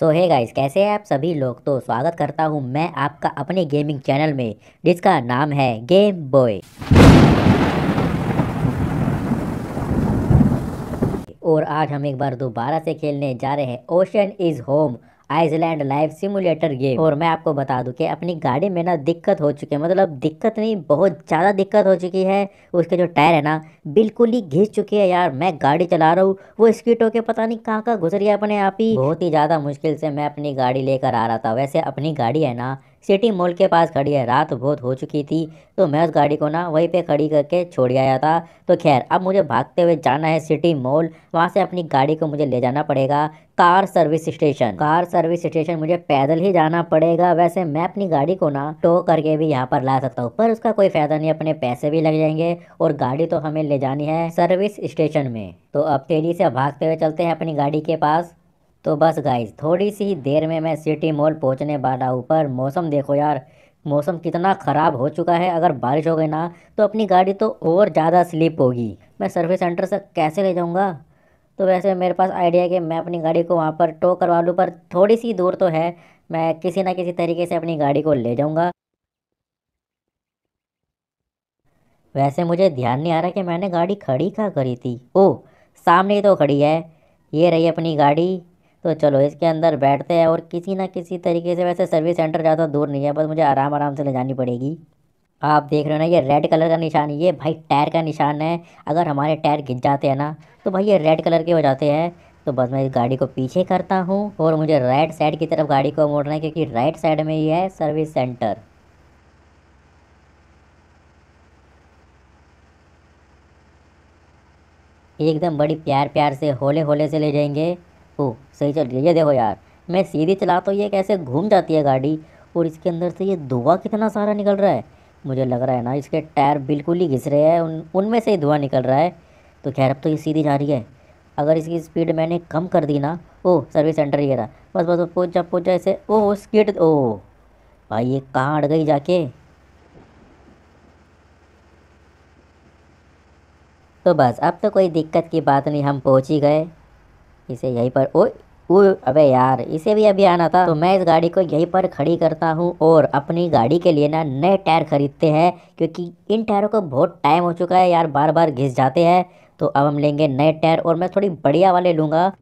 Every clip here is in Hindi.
सो है गाइस कैसे हैं आप सभी लोग तो स्वागत करता हूं मैं आपका अपने गेमिंग चैनल में जिसका नाम है गेम बॉय और आज हम एक बार दोबारा से खेलने जा रहे हैं Ocean is Home Island Life Simulator game और मैं आपको बता दूं कि अपनी गाड़ी में ना दिक्कत हो चुकी है मतलब दिक्कत नहीं बहुत ज़्यादा दिक्कत हो चुकी है उसके जो टायर है ना बिल्कुल ही घिस चुके हैं यार मैं गाड़ी चला रहा हूँ वो स्कीट के पता नहीं कहाँ कहाँ गुजरिया है अपने आप ही बहुत ही ज़्यादा मुश्किल से मैं अपनी गाड़ी लेकर आ रहा था वैसे अपनी गाड़ी है ना सिटी मॉल के पास खड़ी है रात बहुत हो चुकी थी तो मैं उस गाड़ी को ना वहीं पे खड़ी करके छोड़ आया था तो खैर अब मुझे भागते हुए जाना है सिटी मॉल वहाँ से अपनी गाड़ी को मुझे ले जाना पड़ेगा car service station car service station मुझे पैदल ही जाना पड़ेगा वैसे मैं अपनी गाड़ी को ना टो करके भी यहाँ पर ला सकता हूँ पर उसका कोई फायदा नहीं अपने पैसे भी लग जाएंगे और गाड़ी तो हमें ले जानी है सर्विस स्टेशन में तो अब तेजी से भागते हुए चलते हैं अपनी गाड़ी के पास तो बस गाइज थोड़ी सी देर में मैं सिटी मॉल पहुंचने वाला हूँ पर मौसम देखो यार मौसम कितना ख़राब हो चुका है अगर बारिश हो गई ना तो अपनी गाड़ी तो और ज़्यादा स्लिप होगी मैं सर्विस सेंटर से कैसे ले जाऊँगा तो वैसे मेरे पास आइडिया है कि मैं अपनी गाड़ी को वहाँ पर टो करवा लूँ पर थोड़ी सी दूर तो है मैं किसी ना किसी तरीके से अपनी गाड़ी को ले जाऊँगा वैसे मुझे ध्यान नहीं आ रहा कि मैंने गाड़ी खड़ी कहाँ करी थी ओ सामने तो खड़ी है ये रही अपनी गाड़ी तो चलो इसके अंदर बैठते हैं और किसी ना किसी तरीके से वैसे सर्विस सेंटर ज़्यादा दूर नहीं है बस मुझे आराम आराम से ले जानी पड़ेगी आप देख रहे हो ना ये रेड कलर का निशान ये भाई टायर का निशान है अगर हमारे टायर गिर जाते हैं ना तो भाई ये रेड कलर के हो जाते हैं तो बस मैं इस गाड़ी को पीछे करता हूँ और मुझे राइट साइड की तरफ गाड़ी को मोड़ना है क्योंकि राइट साइड में ही है सर्विस सेंटर एकदम बड़ी प्यार प्यार से होले होले से ले जाएंगे ओह सही चल रही है ये देखो यार मैं सीधी चला तो ये कैसे घूम जाती है गाड़ी और इसके अंदर से ये धुआं कितना सारा निकल रहा है मुझे लग रहा है ना इसके टायर बिल्कुल ही घिस रहे हैं उन उनमें से ही धुआँ निकल रहा है तो खैर अब तो ये सीधी जा रही है अगर इसकी स्पीड मैंने कम कर दी ना ओ सर्विस सेंटर ये रहा बस बस, पहुँच जा पहुँच जा ऐसे ओ स्कीट ओ भाई ये कहाँ अड़ गई जाके तो बस अब तो कोई दिक्कत की बात नहीं हम पहुँच ही गए इसे यहीं पर ओ वो अबे यार इसे भी अभी आना था तो मैं इस गाड़ी को यहीं पर खड़ी करता हूँ और अपनी गाड़ी के लिए ना नए टायर खरीदते हैं क्योंकि इन टायरों को बहुत टाइम हो चुका है यार बार बार घिस जाते हैं तो अब हम लेंगे नए टायर और मैं थोड़ी बढ़िया वाले लूँगा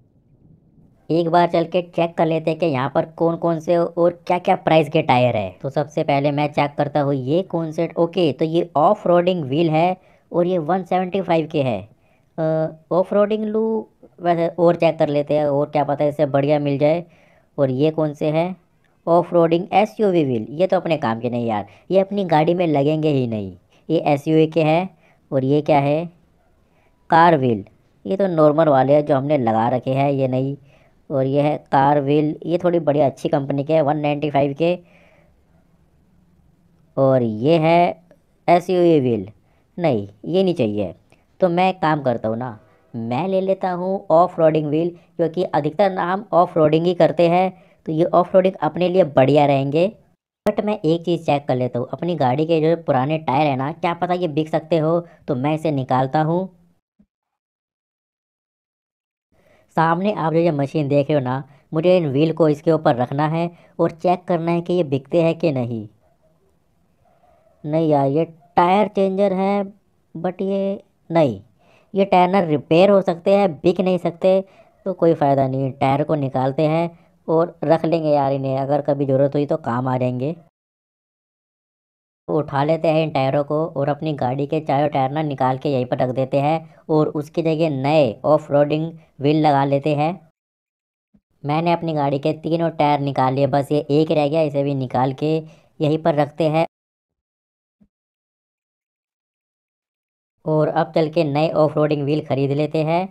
एक बार चल के चेक कर लेते हैं कि यहाँ पर कौन कौन से और क्या क्या प्राइस के टायर है तो सबसे पहले मैं चेक करता हूँ ये कौन से ओके तो ये ऑफ रोडिंग व्हील है और ये 175 के है ऑफ रोडिंग लू वैसे और चेक कर लेते हैं और क्या पता है इससे बढ़िया मिल जाए और ये कौन से हैं off roading S U V wheel ये तो अपने काम के नहीं यार ये अपनी गाड़ी में लगेंगे ही नहीं ये एस यू वी के हैं और ये क्या है कार व्हील ये तो नॉर्मल वाले हैं जो हमने लगा रखे हैं ये नहीं और ये है कार व्हील ये थोड़ी बढ़िया अच्छी कंपनी के है वन नाइन्टी फाइव के और ये है एस यू वी व्हील नहीं ये नहीं चाहिए तो मैं काम करता हूँ ना मैं ले लेता हूँ ऑफ रोडिंग व्हील क्योंकि अधिकतर नाम ऑफ रोडिंग ही करते हैं तो ये ऑफ रोडिंग अपने लिए बढ़िया रहेंगे बट मैं एक चीज़ चेक कर लेता हूँ अपनी गाड़ी के जो पुराने टायर हैं ना क्या पता ये बिक सकते हो तो मैं इसे निकालता हूँ सामने आप जो ये मशीन देख रहे हो ना मुझे इन व्हील को इसके ऊपर रखना है और चेक करना है कि ये बिकते हैं कि नहीं नहीं यार ये टायर चेंजर है बट ये नहीं ये टायर रिपेयर हो सकते हैं बिक नहीं सकते तो कोई फ़ायदा नहीं टायर को निकालते हैं और रख लेंगे यार इन्हें अगर कभी ज़रूरत हुई तो काम आ जाएंगे उठा लेते हैं इन टायरों को और अपनी गाड़ी के चारों टायर ना निकाल के यहीं पर रख देते हैं और उसकी जगह नए ऑफ रोडिंग व्हील लगा लेते हैं मैंने अपनी गाड़ी के तीनों टायर निकाल लिए बस ये एक रह गया इसे भी निकाल के यहीं पर रखते हैं और अब चल के नए ऑफ रोडिंग व्हील ख़रीद लेते हैं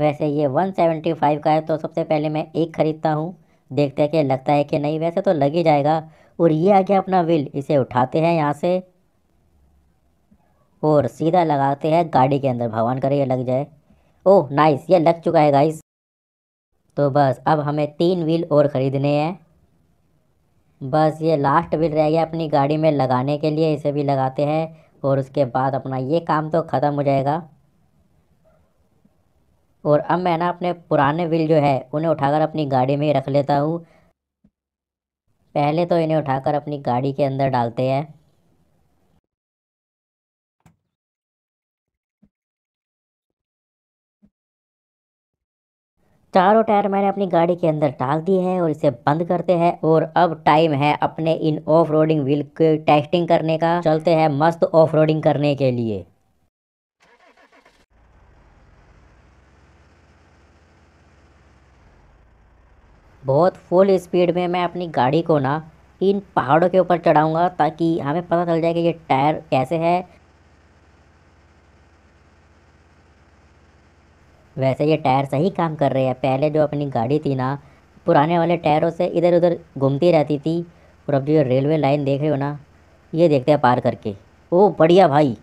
वैसे ये 175 का है तो सबसे पहले मैं एक ख़रीदता हूँ देखते हैं कि लगता है कि नहीं वैसे तो लग ही जाएगा और ये आ गया अपना व्हील इसे उठाते हैं यहाँ से और सीधा लगाते हैं गाड़ी के अंदर भगवान करे ये लग जाए ओह नाइस ये लग चुका है गाइस तो बस अब हमें तीन व्हील और ख़रीदने हैं बस ये लास्ट व्हील रह गया अपनी गाड़ी में लगाने के लिए इसे भी लगाते हैं और उसके बाद अपना ये काम तो ख़त्म हो जाएगा और अब मैं ना अपने पुराने बिल जो है उन्हें उठाकर अपनी गाड़ी में ही रख लेता हूँ पहले तो इन्हें उठाकर अपनी गाड़ी के अंदर डालते हैं चारों टायर मैंने अपनी गाड़ी के अंदर डाल दिए हैं और इसे बंद करते हैं और अब टाइम है अपने इन ऑफ रोडिंग व्हील के टेस्टिंग करने का चलते हैं मस्त ऑफ रोडिंग करने के लिए बहुत फुल स्पीड में मैं अपनी गाड़ी को ना इन पहाड़ों के ऊपर चढ़ाऊंगा ताकि हमें पता चल जाए कि ये टायर कैसे है वैसे ये टायर सही काम कर रहे हैं पहले जो अपनी गाड़ी थी ना पुराने वाले टायरों से इधर उधर घूमती रहती थी और अब जो रेलवे लाइन देख रहे हो ना ये देखते हैं पार करके ओ बढ़िया भाई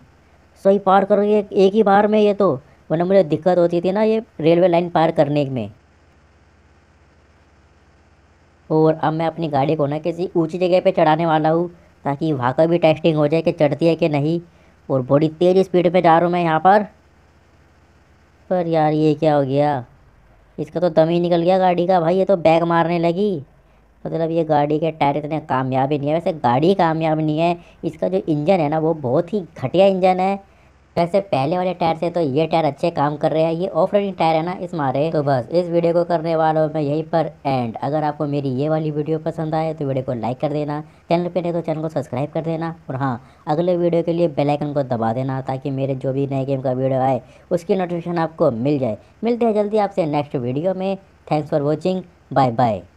सही पार करो ये एक ही बार में ये तो वरना मुझे दिक्कत होती थी ना ये रेलवे लाइन पार करने में और अब मैं अपनी गाड़ी को ना किसी ऊंची जगह पे चढ़ाने वाला हूँ ताकि वहाँ का भी टेस्टिंग हो जाए कि चढ़ती है कि नहीं और बड़ी तेज़ स्पीड पे जा रहा हूँ मैं यहाँ पर पर यार ये क्या हो गया इसका तो दम ही निकल गया गाड़ी का भाई ये तो बैग मारने लगी मतलब ये गाड़ी के टायर इतने कामयाब ही नहीं है वैसे गाड़ी कामयाब नहीं है इसका जो इंजन है ना वो बहुत ही घटिया इंजन है वैसे पहले वाले टायर से तो ये टायर अच्छे काम कर रहे हैं ये ऑफ टायर है ना इस मारे तो बस इस वीडियो को करने वालों में यहीं पर एंड अगर आपको मेरी ये वाली वीडियो पसंद आए तो वीडियो को लाइक कर देना चैनल पे नहीं तो चैनल को सब्सक्राइब कर देना और हाँ अगले वीडियो के लिए बेलाइकन को दबा देना ताकि मेरे जो भी नए गेम का वीडियो आए उसकी नोटिफिकेशन आपको मिल जाए मिलते हैं जल्दी आपसे नेक्स्ट वीडियो में thanks for watching bye bye